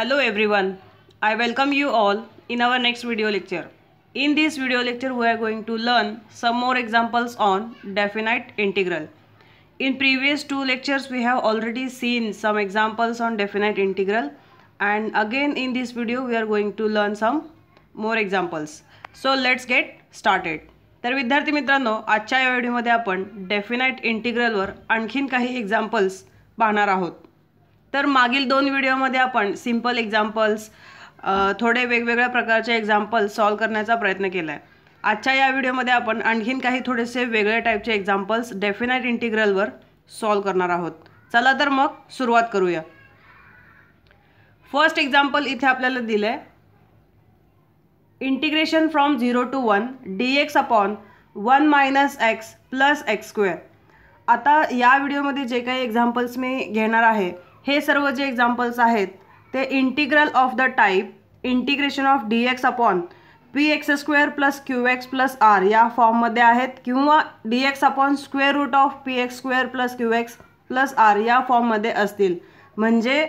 Hello everyone I welcome you all in our next video lecture in this video lecture we are going to learn some more examples on definite integral in previous two lectures we have already seen some examples on definite integral and again in this video we are going to learn some more examples so let's get started तर विद्यार्थी मित्रांनो आजच्या या व्हिडिओमध्ये आपण definite इंटिग्रलवर आणखीन काही examples पाहणार आहोत तर मागील दोन व्हिडिओमध्ये आपण सिम्पल एक्झाम्पल्स थोडे वेगवेगळ्या प्रकारचे एक्झाम्पल्स सॉल्व करण्याचा प्रयत्न केला आहे आजच्या या व्हिडिओमध्ये आपण आणखीन काही थोडेसे वेगळ्या टाईपचे एक्झाम्पल्स डेफिनाईट इंटिग्रलवर सॉल्व करणार आहोत चला तर मग सुरुवात करूया फर्स्ट एक्झाम्पल इथे आपल्याला दिलं आहे integration from zero to one D x upon one minus x plus x square आता या व्हिडिओमध्ये जे काही एक्झाम्पल्स मी घेणार आहे हे सर्व जे एक्झाम्पल्स आहेत ते integral of the type integration of d x upon p x square plus q x plus r या फॉर्ममध्ये आहेत किंवा d x upon square root of p x square plus q x plus r या फॉर्ममध्ये असतील म्हणजे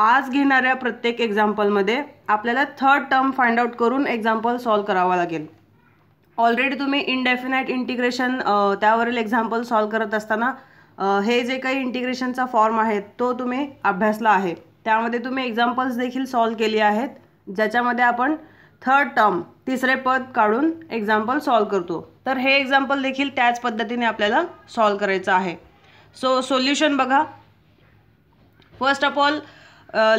आज घेणाऱ्या प्रत्येक एक्झाम्पलमध्ये आपल्याला थर्ड टर्म फाइंड आउट करून एक्झाम्पल सॉल्व करावा लागेल ऑलरेडी तुम्ही इनडेफिनाईट इंटिग्रेशन त्यावरील एक्झाम्पल सॉल्व करत असताना हे जे काही इंटिग्रेशनचा फॉर्म आहे तो तुम्ही अभ्यासला आहे त्यामध्ये तुम्ही एक्झाम्पल्स देखील सॉल्व केली आहेत ज्याच्यामध्ये आपण थर्ड टर्म तिसरे पद काढून एक्झाम्पल सॉल्व करतो तर हे एक्झाम्पल देखील त्याच पद्धतीने आपल्याला सॉल्व करायचं आहे सो सोल्युशन बघा first of all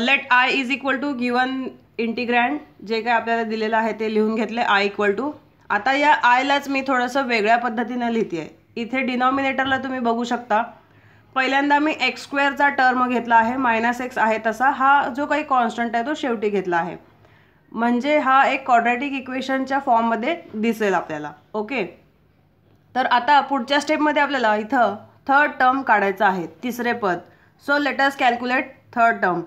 let I is equal to given integrand जे काय आपल्याला दिलेलं आहे ते लिहून घेतले आय इक्वल टू आता या आयलाच मी थोडंसं वेगळ्या पद्धतीनं लिहिते आहे इथे डिनॉमिनेटरला तुम्ही बघू शकता पहिल्यांदा मी एक्स स्क्वेअरचा टर्म घेतला आहे मायनस एक्स आहे तसा हा जो काही कॉन्स्टंट आहे तो शेवटी घेतला आहे म्हणजे हा एक कॉड्रॅटिक इक्वेशनच्या फॉर्ममध्ये दिसेल आपल्याला ओके तर आता पुढच्या स्टेपमध्ये आपल्याला इथं थर्ड टर्म काढायचा आहे तिसरे पद so let's calculate third term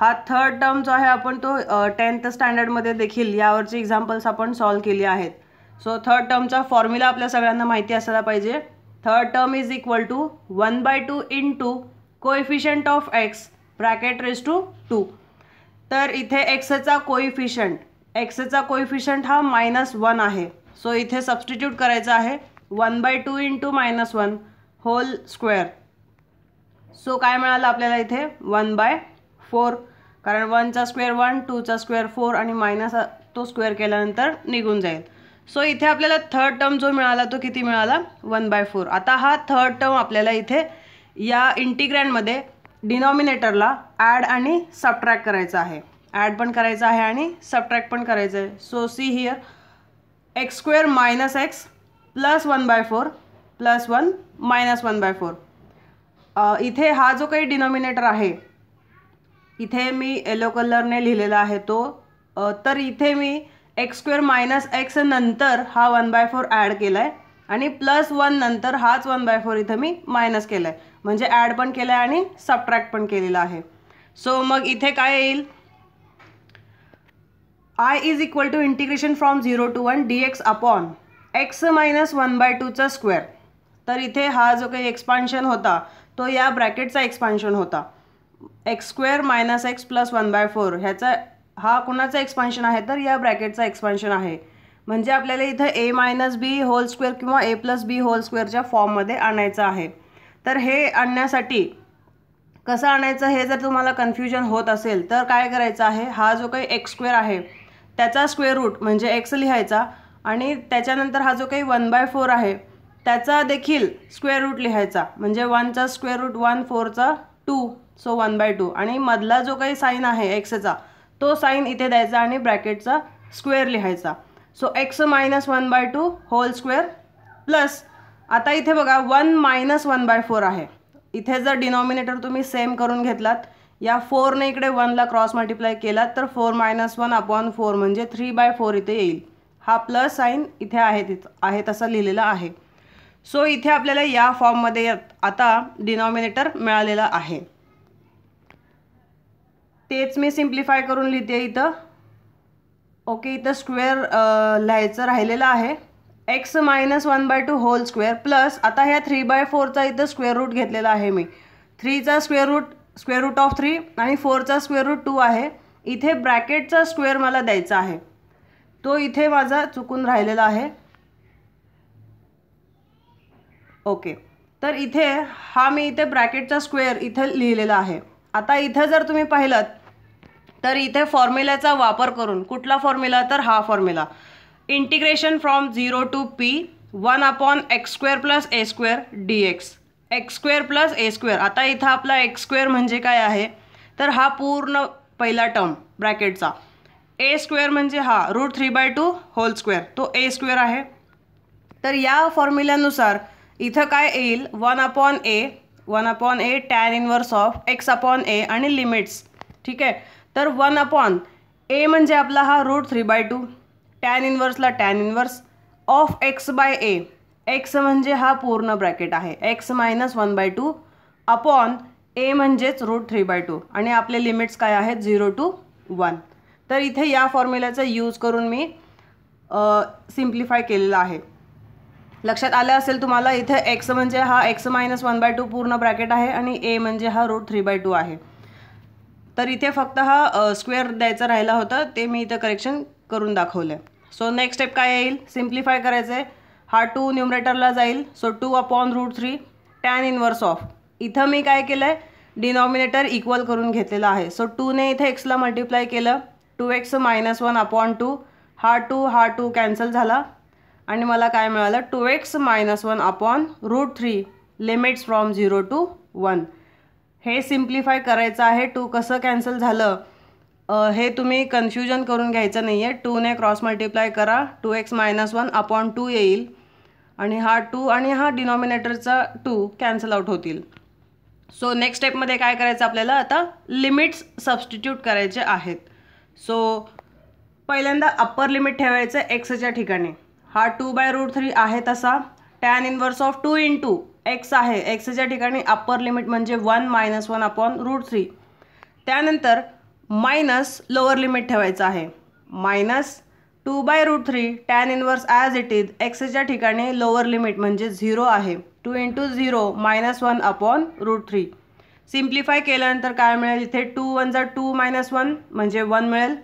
हा थर्ड टर्म जो आहे आपण तो टेन्थ स्टँडर्डमध्ये देखील यावरची एक्झाम्पल्स आपण सॉल्व केली आहेत सो थर्ड टर्मचा फॉर्म्युला आपल्या सगळ्यांना माहिती असायला पाहिजे third term is equal to one by two in into coefficient of x bracket raise to two तर इथे एक्सचा कोइफिशंट एक्सचा कोइफिशंट हा मायनस वन आहे सो इथे सबस्टिट्यूट करायचा आहे one by two in into minus one whole square so काय मिळालं आपल्याला इथे वन बाय फोर कारण वनचा स्क्वेअर वन टूचा स्क्वेअर फोर आणि मायनस तो स्क्वेअर केल्यानंतर निघून जाईल सो इथे आपल्याला थर्ड टर्म जो मिळाला तो किती मिळाला वन बाय फोर आता हा थर्ड टर्म आपल्याला इथे या इंटिग्रँडमध्ये डिनॉमिनेटरला ॲड आणि सबट्रॅक्ट करायचा आहे ॲड पण करायचं आहे आणि सबट्रॅक्ट पण करायचं आहे so see here x square minus x plus one by four plus one minus one by four इथे हा जो काही डिनॉमिनेटर आहे इथे मी येलो कलरने लिहिलेला आहे तो तर इथे मी एक्स स्क्वेअर मायनस एक्स नंतर हा वन बाय फोर ॲड केला आहे आणि प्लस वन नंतर हाच वन बाय फोर इथं मी मायनस केला आहे म्हणजे ॲड पण केला आहे आणि सबट्रॅक्ट पण केलेला आहे सो मग इथे काय येईल I is equal to integration from zero to one D x upon x minus one by टूचा स्क्वेअर तर इथे हा जो काही एक्सपान्शन होता तो या ब्रॅकेटचा एक्सपान्शन होता x square minus x plus one by four ह्याचा हा कुणाचा एक्सपान्शन आहे तर या ब्रॅकेटचा एक्सपान्शन आहे म्हणजे आपल्याला इथं a minus b whole square किंवा ए प्लस बी होल स्क्वेअरच्या फॉर्ममध्ये आणायचं आहे तर हे आणण्यासाठी कसं आणायचं हे जर तुम्हाला कन्फ्युजन होत असेल तर काय करायचं आहे हा जो काही एक्स स्क्वेअर आहे त्याचा स्क्वेअर रूट म्हणजे एक्स लिहायचा आणि त्याच्यानंतर हा जो काही वन बाय फोर आहे त्याचा देखील स्क्वेअर रूट लिहायचा म्हणजे वनचा स्क्वेअर रूट वन फोरचा two so one by two आणि मधला जो काही साईन आहे एक्सचा तो साईन इथे द्यायचा आणि ब्रॅकेटचा स्क्वेअर लिहायचा so x minus one by two whole square plus आता इथे बघा one minus one by four आहे इथे जर डिनॉमिनेटर तुम्ही सेम करून घेतलात या फोरने इकडे वनला क्रॉस मल्टिप्लाय केलात तर four minus one upon four म्हणजे थ्री बाय फोर इथे येईल हा प्लस साईन इथे आहे तिथं आहे तसा लिहिलेला आहे सो इथे आपल्याला या फॉर्ममध्ये आता डिनॉमिनेटर मिळालेला आहे तेच मी सिम्प्लिफाय करून लिहिते इथं ओके इथं स्क्वेअर लिहायचं राहिलेलं आहे x minus one by two whole square plus आता ह्या थ्री बाय फोरचा इथं स्क्वेअर रूट घेतलेला आहे मी थ्रीचा square root square root of three आणि फोरचा स्क्वेअर रूट टू आहे इथे ब्रॅकेटचा स्क्वेअर मला द्यायचा आहे तो इथे माझा चुकून राहिलेला आहे ओके तर इथे हा मी इथे ब्रॅकेटचा स्क्वेअर इथे लिहिलेला आहे आता इथं जर तुम्ही पाहिलं तर इथे फॉर्म्युलाचा वापर करून कुठला फॉर्म्युला तर हा formula integration from zero to p one upon x square plus A square D x x square plus A square आता इथं आपला एक्स स्क्वेअर म्हणजे काय आहे तर हा पूर्ण पहिला टर्म ब्रॅकेटचा ए स्क्वेअर म्हणजे हा root three by two whole square तो ए स्क्वेअर आहे तर या फॉर्म्युल्यानुसार इथं काय येईल one upon a one upon a tan inverse of x upon a आणि लिमिट्स ठीक आहे तर वन अपॉन ए म्हणजे आपला हा root three by two tan इनवर्सला tan inverse of x by a x म्हणजे हा पूर्ण ब्रॅकेट आहे x minus one by two upon a म्हणजेच रूट थ्री बाय टू आणि आपले लिमिट्स काय आहेत झिरो टू वन तर इथे या फॉर्म्युलाचा यूज करून मी सिम्प्लिफाय केलेला आहे लक्षात आलं असेल तुम्हाला इथे एक्स म्हणजे हा x minus one by two पूर्ण ब्रॅकेट आहे आणि ए म्हणजे हा रूट थ्री बाय टू आहे तर इथे फक्त हा स्क्वेअर द्यायचा राहिला होता ते मी इथं करेक्शन करून दाखवलं सो नेक्स्ट स्टेप काय येईल सिम्प्लिफाय करायचं आहे हा टू न्युमरेटरला जाईल so two upon root three tan inverse of इथं मी काय केलं आहे डिनॉमिनेटर इक्वल करून घेतलेला आहे सो टूने इथे एक्सला मल्टिप्लाय केलं two x minus one upon two हा टू हा टू कॅन्सल झाला आणि मला काय मिळालं two x minus one upon root three limits from zero to one हे सिम्प्लिफाय करायचं आहे टू कसं कॅन्सल झालं हे तुम्ही कन्फ्युजन करून घ्यायचं नाही आहे टूने क्रॉस मल्टिप्लाय करा two x minus one upon two येईल आणि हा टू आणि हा डिनॉमिनेटरचा टू कॅन्सल आउट होतील सो नेक्स्ट स्टेपमध्ये काय करायचं आपल्याला आता लिमिट्स सबस्टिट्यूट करायचे आहेत सो पहिल्यांदा अप्पर लिमिट ठेवायचं एक्सच्या ठिकाणी हा टू बाय रूट थ्री आहे तसा tan inverse of two in into x आहे एक्सच्या ठिकाणी अप्पर लिमिट म्हणजे one minus one upon root three त्यानंतर मायनस लोअर लिमिट ठेवायचं आहे minus two by root three tan inverse as it is एक्सच्या ठिकाणी लोअर लिमिट म्हणजे झिरो आहे two into zero minus one upon root three simplify केल्यानंतर काय मिळेल इथे टू वन जर टू मायनस वन म्हणजे वन मिळेल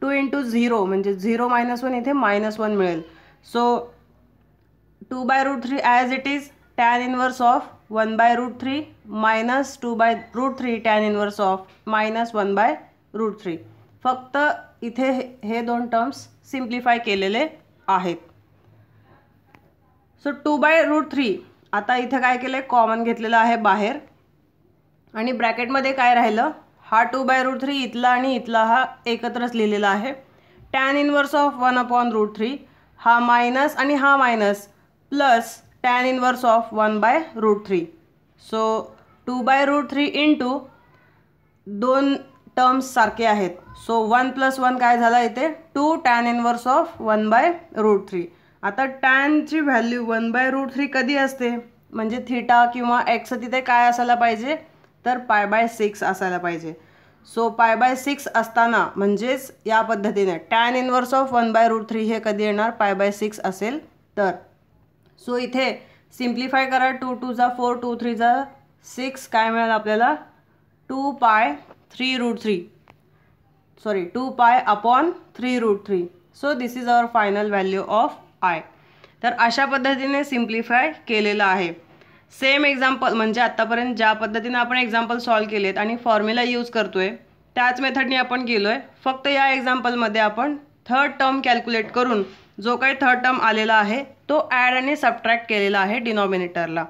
टू इंटू झिरो म्हणजे झिरो मायनस वन इथे मायनस वन मिळेल so two by root three as it is tan inverse of one by root three minus two by root three tan inverse of minus one by root three फक्त इथे हे दोन terms simplify केलेले आहेत so two by root three आता इथे काय केलं आहे कॉमन घेतलेलं आहे बाहेर आणि ब्रॅकेटमध्ये काय राहिलं हा टू बाय रूट थ्री इथला आणि इथला हा एकत्रच लिहिलेला आहे tan inverse of one upon root three हा मायनस आणि हा minus plus tan inverse of one by root three so two by root three two दोन टर्म्स सारखे आहेत सो वन प्लस वन काय झाला इथे two tan inverse of one by root three आता टॅनची value one by root three कधी असते म्हणजे थिटा किंवा एक्स तिथे काय असायला पाहिजे तर पाय बाय सिक्स असायला पाहिजे सो पाय बाय सिक्स असताना म्हणजेच या पद्धतीने tan inverse of one by root three हे कधी येणार पाय बाय सिक्स असेल तर सो इथे सिम्प्लिफाय करा टू जा फोर टू जा सिक्स काय मिळेल आपल्याला two pi three root three sorry two pi upon three root three so this is our final value of I तर अशा पद्धतीने सिम्प्लिफाय केलेलं आहे सेम एक्झाम्पल म्हणजे आत्तापर्यंत ज्या पद्धतीने आपण एक्झाम्पल सॉल्व केलेत आणि फॉर्म्युला यूज करतोय त्याच मेथडने आपण गेलो आहे फक्त या एक्झाम्पलमध्ये आपण थर्ड टर्म कॅल्क्युलेट करून जो काही थर्ड टर्म आलेला आहे तो ॲड आणि सबट्रॅक्ट केलेला आहे डिनॉमिनेटरला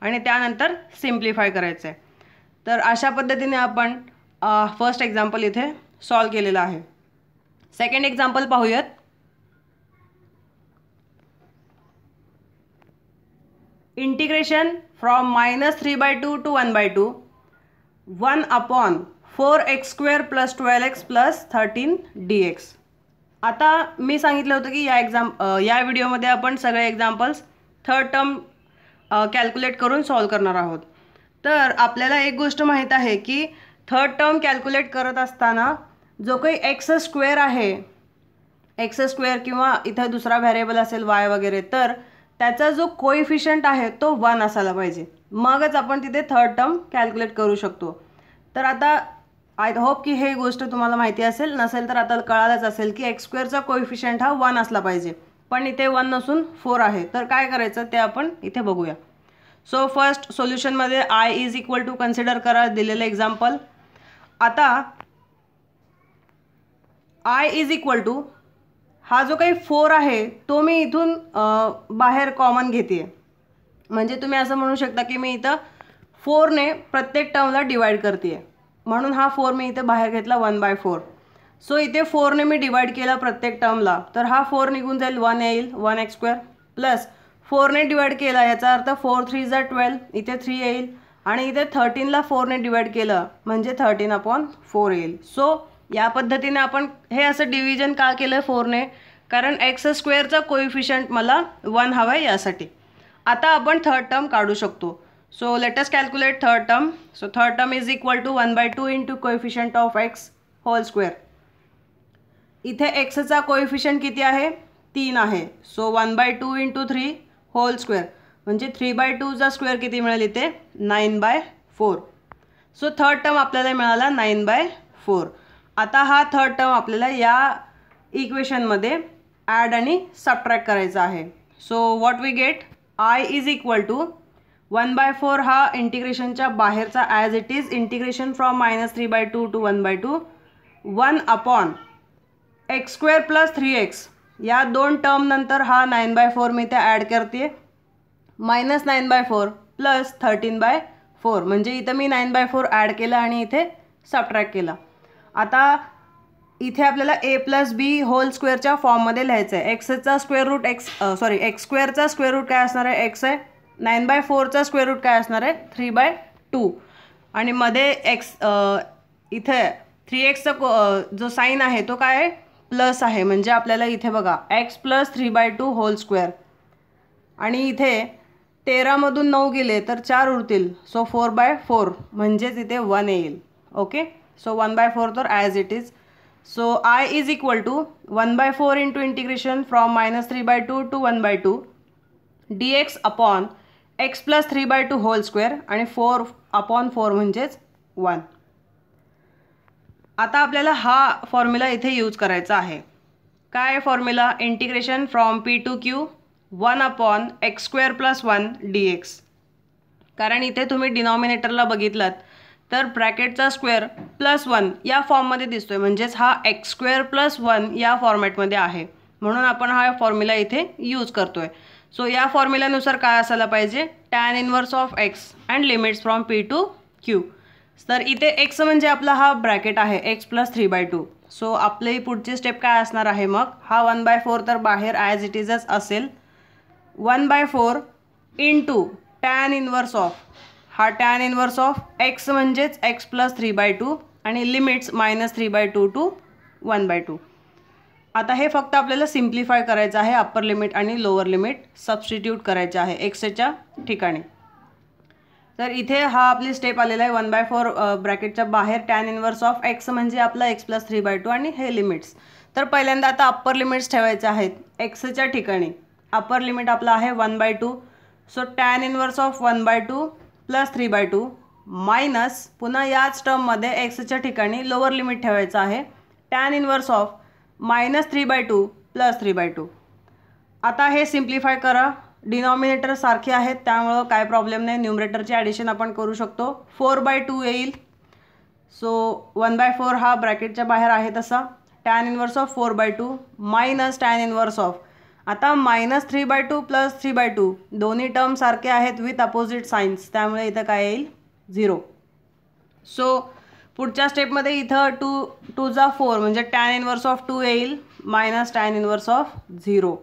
आणि त्यानंतर सिम्प्लिफाय करायचं आहे तर अशा पद्धतीने आपण फर्स्ट एक्झाम्पल इथे सॉल्व केलेलं आहे सेकंड एक्झाम्पल पाहूयात integration from minus three by two to one by two one upon four x square plus twelve x plus thirteen d x आता मी सांगितलं होतं की या एक्झाम या व्हिडिओमध्ये आपण सगळे एक्झाम्पल्स थर्ड टर्म कॅल्क्युलेट करून सॉल्व करणार आहोत तर आपल्याला एक गोष्ट माहीत आहे की थर्ड टर्म कॅल्क्युलेट करत असताना जो काही एक्स स्क्वेअर आहे एक्स स्क्वेअर किंवा इथं दुसरा व्हेरिएबल असेल वाय वगैरे तर त्याचा जो कोइफिशंट आहे तो वन असायला पाहिजे मगच आपण तिथे थर्ड टर्म कॅल्क्युलेट करू शकतो तर आता आय होप की हे गोष्ट तुम्हाला माहिती असेल नसेल तर आता कळालंच असेल की एक्स स्क्वेअरचा कोइफिशंट हा वन असला पाहिजे पण इथे वन नसून फोर आहे तर काय करायचं ते आपण इथे बघूया सो फर्स्ट सोल्युशनमध्ये I is equal to consider करा दिलेलं एक्झाम्पल आता आय इज इक्वल टू हा जो काही फोर आहे तो मी इथून बाहेर कॉमन घेते म्हणजे तुम्ही असं म्हणू शकता की मी इथं फोरने प्रत्येक टर्मला डिवाईड करते म्हणून हा फोर मी इथं बाहेर घेतला वन बाय फोर सो इथे फोरने मी डिवाईड केला प्रत्येक टर्मला तर हा फोर निघून जाईल वन येईल वन एक्स स्क्वेअर प्लस फोरने डिवाईड केला याचा अर्थ फोर थ्री जा ट्वेल्व इथे थ्री येईल आणि इथे थर्टीनला फोरने डिवाईड केलं म्हणजे थर्टीन अपॉन फोर येईल सो या पद्धतीने आपण हे असं डिव्हिजन का केलं आहे फोरने कारण एक्स स्क्वेअरचा कोइफिशंट मला वन हवा आहे यासाठी आता आपण थर्ड टर्म काढू शकतो so let's calculate third term so third term is equal to one by two into coefficient of x whole square इथे एक्सचा कोइफिशियंट किती आहे तीन आहे so one by two into three whole square म्हणजे three by टूचा square किती मिळेल इथे nine by four so third term आपल्याला मिळाला नाईन बाय फोर आता हा थर्ड टर्म आपल्याला या इक्वेशनमध्ये ॲड आणि सबट्रॅक्ट करायचा आहे so what we get I is equal to one by four हा इंटिग्रेशनच्या बाहेरचा as it is integration from minus three by two to one by two one upon x square plus three x या दोन टर्मनंतर हा nine by four मी त्या add करते minus nine by four plus thirteen by four म्हणजे इथं मी nine by four add केलं आणि इथे सबट्रॅक्ट केला आता इथे आपल्याला ए प्लस बी होल स्क्वेअरच्या फॉर्ममध्ये लिहायचं आहे एक्सचा square root x sorry x स्क्वेअरचा स्क्वेअर रूट काय असणार आहे एक्स आहे नाईन बाय फोरचा स्क्वेअर रूट काय असणार आहे थ्री बाय टू आणि मध्ये एक्स इथे थ्री एक्सचा जो साईन आहे तो काय आहे प्लस आहे म्हणजे आपल्याला इथे बघा x plus three by two whole square आणि इथे तेरामधून नऊ गेले तर चार उरतील सो फोर बाय फोर म्हणजेच इथे वन येईल okay so one by four or it it so so is is two one one by four in from minus from minus three by one by one by two D X plus three by two whole square आणि four upon four म्हणजेच one आता आपल्याला हा formula इथे use करायचा आहे काय formula integration from P to Q one upon x square plus one D x कारण इथे तुम्ही डिनॉमिनेटरला बघितलात तर ब्रॅकेटचा स्क्वेअर प्लस वन या फॉर्ममध्ये दिसतोय म्हणजेच हा एक्स स्क्वेअर प्लस वन या फॉर्मॅटमध्ये आहे म्हणून आपण हा फॉर्म्युला इथे यूज करतोय सो या फॉर्म्युलानुसार काय असायला पाहिजे tan inverse of X and limits from P to Q तर इथे एक्स म्हणजे आपला हा ब्रॅकेट आहे X plus three by two so आपली पुढची स्टेप काय असणार आहे मग हा वन बाय फोर तर बाहेर ॲज इट इजच असेल one by four in two tan inverse of हा टॅन इनवर्स ऑफ एक्स म्हणजेच X plus three by two आणि limits minus three by two to one by two आता हे फक्त आपल्याला सिम्प्लिफाय करायचं आहे अप्पर लिमिट आणि लोअर लिमिट सबस्टिट्यूट करायचं आहे एक्सच्या ठिकाणी तर इथे हा आपली स्टेप आलेला आहे वन बाय फोर ब्रॅकेटच्या बाहेर टॅन इनवर्स ऑफ एक्स म्हणजे आपला X plus three by two आणि हे लिमिट्स तर पहिल्यांदा आता अप्पर लिमिट्स ठेवायचे आहेत एक्सच्या ठिकाणी अप्पर लिमिट आपला आहे one by two so tan inverse of one by two plus three by two minus पुन्हा याच टर्ममध्ये एक्सच्या ठिकाणी लोअर लिमिट ठेवायचं आहे tan inverse of minus three by two plus three by two आता हे सिम्प्लिफाय करा डिनॉमिनेटर सारखे आहेत त्यामुळं काय प्रॉब्लेम नाही न्युमरेटरची ॲडिशन आपण करू शकतो फोर बाय टू येईल सो वन बाय फोर हा ब्रॅकेटच्या बाहेर आहे तसा tan inverse of four by two minus tan inverse of आता minus three by two plus three by two दोन्ही टर्म सारखे आहेत विथ अपोजिट सायन्स त्यामुळे इथं काय येईल झिरो सो पुढच्या स्टेपमध्ये इथं टू टू जा फोर म्हणजे टॅन इनवर्स ऑफ टू येईल minus tan inverse of zero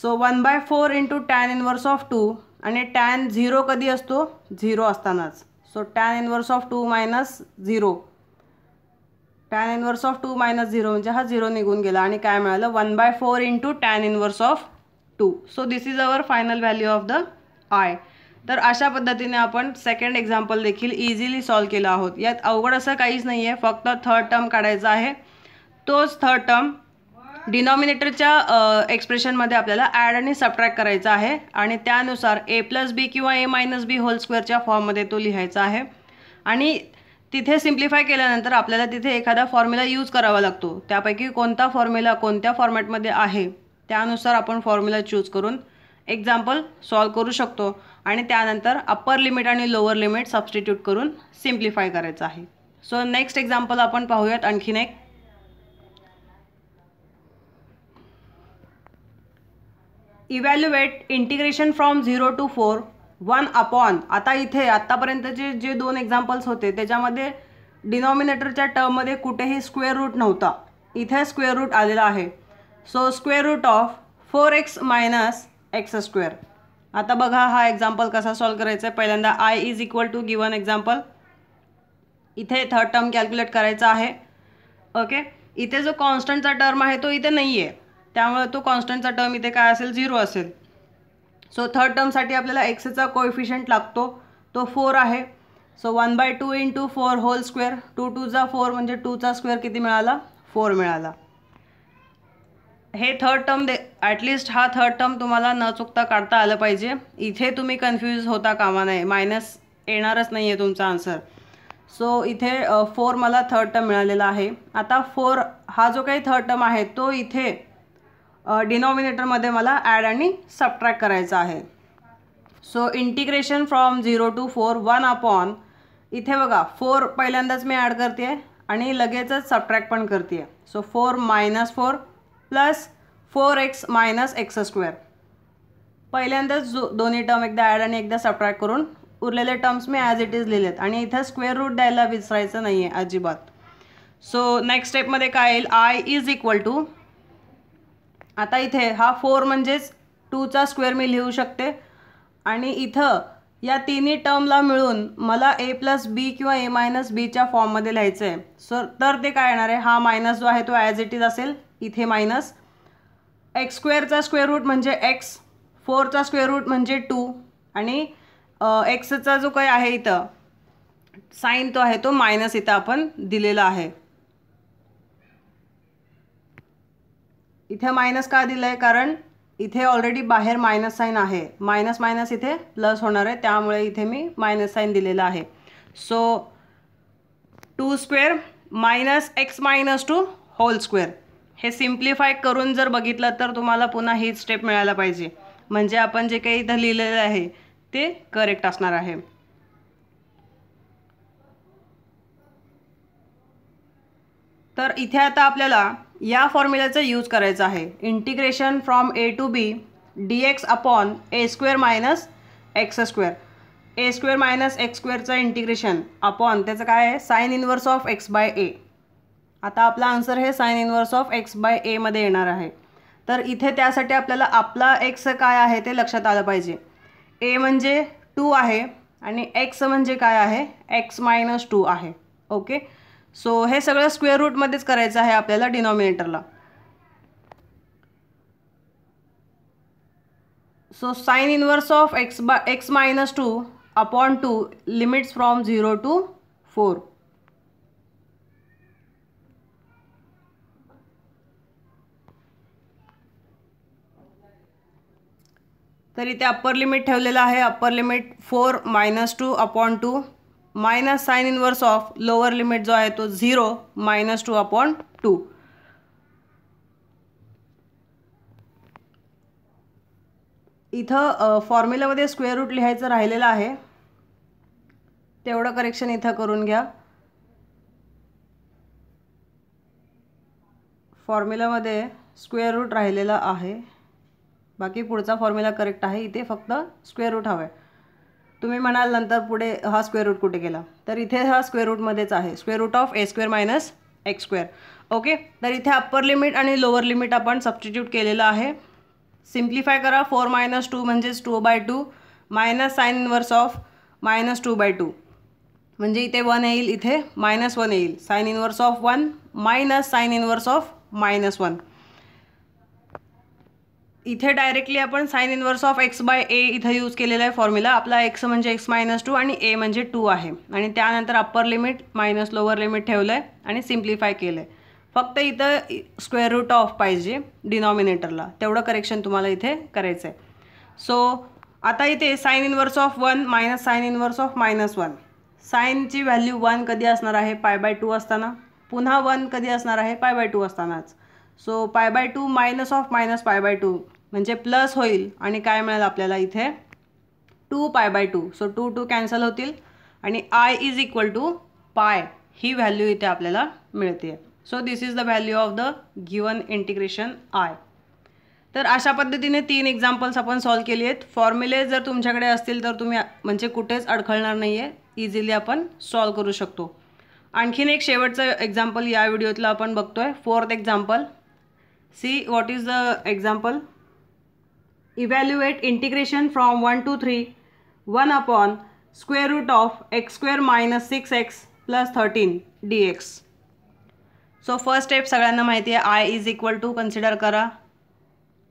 so one by four into tan inverse of two आणि टॅन झिरो कधी असतो झिरो असतानाच so tan inverse of two minus zero tan inverse of two minus zero म्हणजे हा zero निघून गेला आणि काय मिळालं one by four into tan inverse of two so this is our final value of the I तर अशा पद्धतीने आपण सेकंड एक्झाम्पल देखील इझिली सॉल्व केलं आहोत यात अवघड असं काहीच नाही आहे फक्त थर्ड टर्म काढायचा आहे तोच थर्ड टर्म डिनॉमिनेटरच्या एक्सप्रेशनमध्ये आपल्याला ॲड आणि सबट्रॅक्ट करायचा आहे आणि त्यानुसार ए प्लस बी किंवा ए मायनस बी होल स्क्वेअरच्या फॉर्ममध्ये तो लिहायचा आहे आणि तिथे सिम्प्लिफाय केल्यानंतर आपल्याला तिथे एखादा फॉर्म्युला यूज करावा लागतो त्यापैकी कोणता फॉर्म्युला कोणत्या फॉर्मॅटमध्ये आहे त्यानुसार आपण फॉर्म्युला चूज करून एक्झाम्पल सॉल्व करू शकतो आणि त्यानंतर अप्पर लिमिट आणि लोअर लिमिट सबस्टिट्यूट करून सिम्प्लिफाय करायचं आहे सो नेक्स्ट एक्झाम्पल आपण पाहूयात आणखीन एक evaluate integration from zero to four one upon आता इथे आत्तापर्यंतचे जे दोन एक्झाम्पल्स होते त्याच्यामध्ये डिनॉमिनेटरच्या टर्ममध्ये कुठेही स्क्वेअर रूट नव्हता इथे स्क्वेअर रूट आलेला आहे so square root of four X minus X square आता बघा हा एक्झाम्पल कसा सॉल्व करायचा आहे पहिल्यांदा I is equal to given example इथे थर्ड टर्म कॅल्क्युलेट करायचा आहे ओके इथे जो कॉन्स्टंटचा टर्म आहे तो इथे नाही आहे त्यामुळे तो कॉन्स्टंटचा टर्म इथे काय असेल झिरो असेल सो थर्ड टर्मसाठी आपल्याला एक्सचा कोइफिशियंट लागतो तो फोर आहे so one by two in two four whole square two टूचा फोर म्हणजे टूचा स्क्वेअर किती मिळाला फोर मिळाला हे थर्ड टर्म दे ॲटलिस्ट हा थर्ड टर्म तुम्हाला न चुकता काढता आलं पाहिजे इथे तुम्ही कन्फ्यूज होता कामा नाही मायनस येणारच नाही आहे तुमचा आन्सर सो इथे फोर मला थर्ड टर्म मिळालेला आहे आता फोर हा जो काही थर्ड टर्म आहे तो इथे डिनॉमिनेटरमध्ये मला ॲड आणि सबट्रॅक्ट करायचं आहे so integration from zero to four one upon इथे बघा फोर पहिल्यांदाच मी ॲड करते आहे आणि लगेचच सबट्रॅक्ट पण करते आहे so four minus four plus four X minus X square पहिल्यांदाच जो दोन्ही टर्म एकदा ॲड आणि एकदा सबट्रॅक्ट करून उरलेले टर्म्स मी ॲज इट इज लिहिलेत आणि इथं स्क्वेअर रूट द्यायला विसरायचं नाही आहे अजिबात सो नेक्स्ट स्टेपमध्ये काय येईल आय इज इक्वल टू आता इथे हा फोर म्हणजेच टूचा स्क्वेअर मी लिहू शकते आणि इथं या तिन्ही टर्मला मिळून मला ए प्लस बी किंवा ए मायनस बीच्या फॉर्ममध्ये लिहायचं आहे सो तर ते काय येणार आहे हा मायनस जो आहे तो ॲज इट इज असेल इथे मायनस एक्स स्क्वेअरचा स्क्वेअर रूट म्हणजे एक्स फोरचा स्क्वेअर रूट म्हणजे टू आणि एक्सचा जो काही आहे इथं साईन तो आहे तो मायनस इथं आपण दिलेला आहे इथे मायनस का दिलं आहे कारण इथे ऑलरेडी बाहेर मायनस साईन आहे मायनस मायनस इथे प्लस होणार आहे त्यामुळे इथे मी मायनस साईन दिलेला आहे so two square minus X minus two whole square हे सिम्प्लिफाय करून जर बघितलं तर तुम्हाला पुन्हा हीच स्टेप मिळायला पाहिजे म्हणजे आपण जे काही इथं लिहिलेलं आहे ते करेक्ट असणार आहे तर इथे आता आपल्याला या फॉर्म्युल्याचा यूज करायचा आहे integration from A to B D x upon A square minus X square A square minus X स्क्वेअरचं इंटिग्रेशन अपॉन त्याचं काय आहे sine inverse of x by A आता आपला आन्सर हे sine inverse of x by एमध्ये येणार आहे तर इथे त्यासाठी आपल्याला आपला एक्स काय आहे ते लक्षात आलं पाहिजे ए म्हणजे टू आहे आणि एक्स म्हणजे काय आहे एक्स मायनस टू आहे ओके सो हे सगळं स्क्वेअर रूटमध्येच करायचं आहे आपल्याला डिनॉमिनेटरला so sine inverse of X by X minus two upon two limits from zero to four तर इथे अप्पर लिमिट ठेवलेलं आहे upper limit four minus two upon two minus sine inverse of lower limit जो आहे तो zero minus two upon two इथं फॉर्म्युलामध्ये square route लिहायचं राहिलेलं आहे तेवढं करेक्शन इथं करून घ्या फॉर्म्युलामध्ये स्क्वेअर रूट राहिलेला आहे बाकी पुढचा फॉर्म्युला करेक्ट आहे इथे फक्त स्क्वेअर रूट हवं आहे तुम्ही म्हणाल नंतर पुढे हा स्क्वेअर रूट कुठे गेला तर इथे हा स्क्वेअर रूटमध्येच आहे square root of A square minus X square okay तर इथे अप्पर लिमिट आणि लोअर लिमिट आपण सबस्टिट्यूट केलेलं आहे सिम्प्लिफाय करा फोर मायनस टू म्हणजेच two by two minus sine inverse of minus two by two म्हणजे इथे वन येईल इथे मायनस वन येईल sine inverse of one minus sine inverse of minus one इथे डायरेक्टली आपण sine inverse of x by A इथं use केलेला आहे फॉर्म्युला आपला एक्स म्हणजे एक्स मायनस टू आणि ए म्हणजे टू आहे आणि त्यानंतर upper limit minus lower limit ठेवलं आहे आणि सिम्प्लिफाय केलं आहे फक्त इथं स्क्वेअर रूट ऑफ पाहिजे डिनॉमिनेटरला तेवढं करेक्शन तुम्हाला इथे करायचं आहे सो आता इथे sine inverse of one minus sine inverse of minus one साईनची व्हॅल्यू वन कधी असणार आहे पाय बाय टू असताना पुन्हा वन कधी असणार आहे पाय बाय टू असतानाच so pi by two minus of minus pi by two म्हणजे प्लस होईल आणि काय मिळेल आपल्याला इथे two pi by two so two two cancel होतील आणि आय इज इक्वल टू पाय ही व्हॅल्यू इथे आपल्याला मिळते so this is the value of the given integration I तर अशा पद्धतीने तीन एक्झाम्पल्स आपण सॉल्व केली आहेत फॉर्म्युले जर तुमच्याकडे असतील तर तुम्ही म्हणजे कुठेच अडखळणार नाही आहे इझिली आपण सॉल्व करू शकतो आणखीन एक शेवटचं एक्झाम्पल या व्हिडिओतलं आपण बघतोय fourth example See what is the example? Evaluate integration from 1 to 3. 1 root of X square x six X 6x thirteen 13 dx. So first step सगळ्यांना माहिती आहे I is equal to consider करा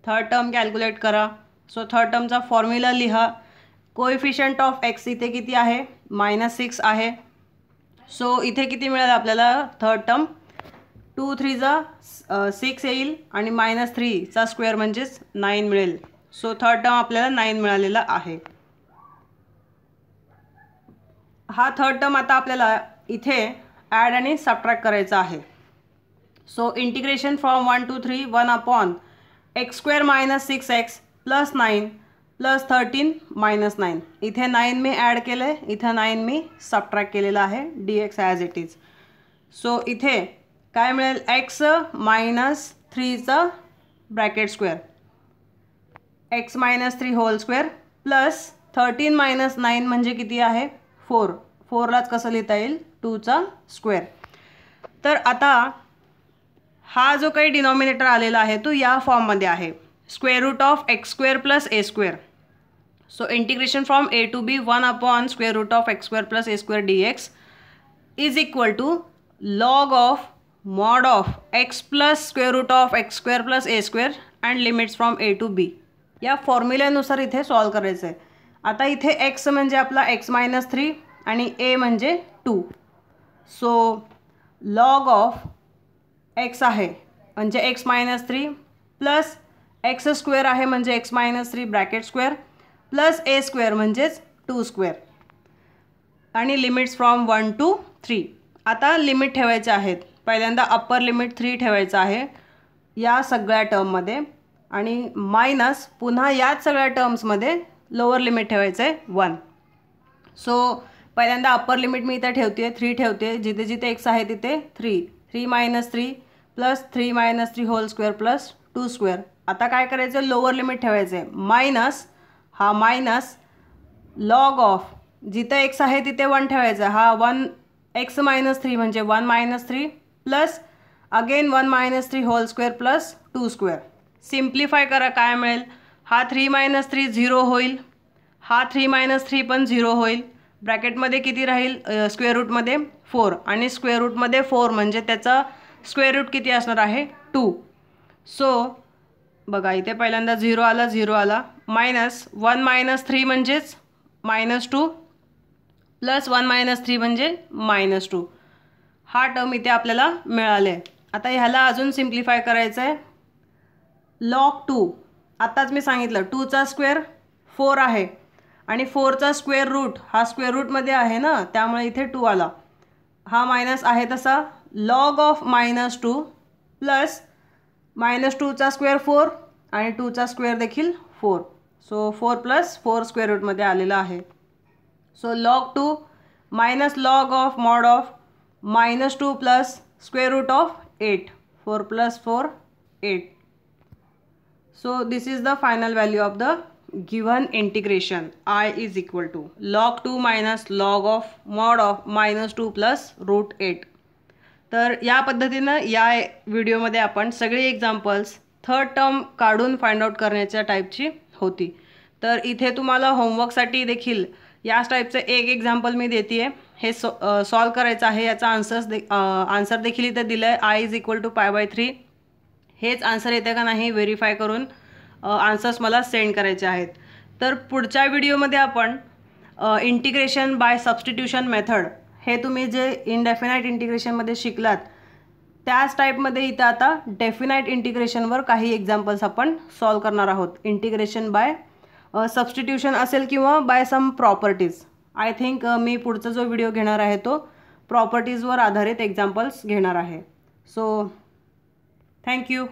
थर्ड टर्म कॅल्क्युलेट करा so third टर्मचा formula लिहा coefficient of X इथे किती आहे मायनस सिक्स आहे सो इथे किती मिळेल आपल्याला थर्ड टर्म टू थ्रीचा सिक्स येईल आणि मायनस थ्रीचा स्क्वेअर म्हणजेच नाईन मिळेल सो थर्ड टर्म आपल्याला नाईन मिळालेला आहे हा थर्ड टर्म आता आपल्याला इथे ॲड आणि सबट्रॅक्ट करायचा आहे so integration from one to three one upon x square minus six X plus nine plus thirteen minus nine इथे नाईन मी ॲड केलं आहे इथं नाईन मी सबट्रॅक्ट केलेलं आहे D X as it is so इथे काय मिळेल एक्स मायनस थ्रीचं bracket square X minus three whole square plus thirteen minus nine म्हणजे किती आहे फोर फोरलाच कसं लिहिता येईल टूचा स्क्वेअर तर आता हा जो काही डिनॉमिनेटर आलेला आहे तो या फॉर्ममध्ये आहे square root of X square plus A square so integration from A to B one upon square root of X square plus A square D X is equal to log of mod of X plus square root of X square plus A square and limits from A to B या फॉर्म्युल्यानुसार इथे solve करायचं आहे आता इथे x म्हणजे आपला x minus three आणि ए म्हणजे two so log of X आहे म्हणजे X minus three plus x square आहे म्हणजे X minus three bracket square plus ए स्क्वेअर म्हणजेच टू स्क्वेअर आणि limits from one to three आता लिमिट ठेवायचे आहेत पहिल्यांदा अप्पर लिमिट थ्री ठेवायचं आहे या सगळ्या टर्ममध्ये आणि मायनस पुन्हा याच सगळ्या टर्म्समध्ये लोअर लिमिट ठेवायचं आहे वन सो पहिल्यांदा अप्पर लिमिट मी इथे ठेवते आहे थ्री ठेवते जिथे जिथे एक्स आहे तिथे three three minus three plus three minus three whole square plus two square आता काय करायचं लोअर लिमिट ठेवायचं आहे मायनस हा मायनस लॉग ऑफ जिथं एक्स आहे तिथे वन ठेवायचं हा वन एक्स मायनस थ्री म्हणजे one minus three plus again one minus three whole square plus two square simplify करा काय मिळेल हा थ्री मायनस थ्री झिरो होईल हा थ्री मायनस थ्री पण झिरो होईल ब्रॅकेटमध्ये किती राहील स्क्वेअर रूटमध्ये फोर आणि स्क्वेअर रूटमध्ये फोर म्हणजे त्याचा स्क्वेअर रूट किती असणार आहे टू सो बघा इथे पहिल्यांदा झिरो आला झिरो आला मायनस वन मायनस थ्री म्हणजेच minus two plus one minus three म्हणजे मायनस टू हा टर्म इथे आपल्याला मिळाला आहे आता ह्याला अजून सिम्प्लिफाय करायचं आहे लॉग टू आत्ताच मी सांगितलं टूचा स्क्वेअर फोर आहे आणि फोरचा स्क्वेअर रूट हा स्क्वेअर रूटमध्ये आहे ना त्यामुळे इथे टू आला हा मायनस आहे तसा log of minus two plus minus टूचा स्क्वेअर फोर आणि टूचा स्क्वेअर देखील four so four plus four square रूटमध्ये आलेला आहे so log two minus log of mod of minus two plus square root of eight four plus four eight so this is the final value of the given integration I is equal to log two minus log of mod of minus two plus route eight तर या पद्धतीनं या व्हिडिओमध्ये आपण सगळे examples third term काढून find out करण्याच्या टाईपची होती तर इथे तुम्हाला होमवर्कसाठी देखील याच टाईपचं एक एक्झाम्पल मी देते आहे हे सॉ सॉल्व करायचं आहे याचा आन्सर्स दे आन्सर देखील इथे दिलं आहे I is equal to pi by three हेच आन्सर येते का नाही व्हेरीफाय करून आन्सर्स मला सेंड करायचे आहेत तर पुढच्या व्हिडिओमध्ये आपण इंटिग्रेशन बाय सबस्टिट्यूशन मेथड हे तुम्ही जे इनडेफिनाईट इंटिग्रेशनमध्ये शिकलात त्याच टाईपमध्ये इथं आता डेफिनाईट इंटिग्रेशनवर काही एक्झाम्पल्स आपण सॉल्व करणार आहोत इंटिग्रेशन बाय सबस्टिट्यूशन असेल किंवा by some properties I think मी पुढचा जो व्हिडिओ घेणार आहे तो प्रॉपर्टीजवर आधारित एक्झाम्पल्स घेणार आहे सो थँक्यू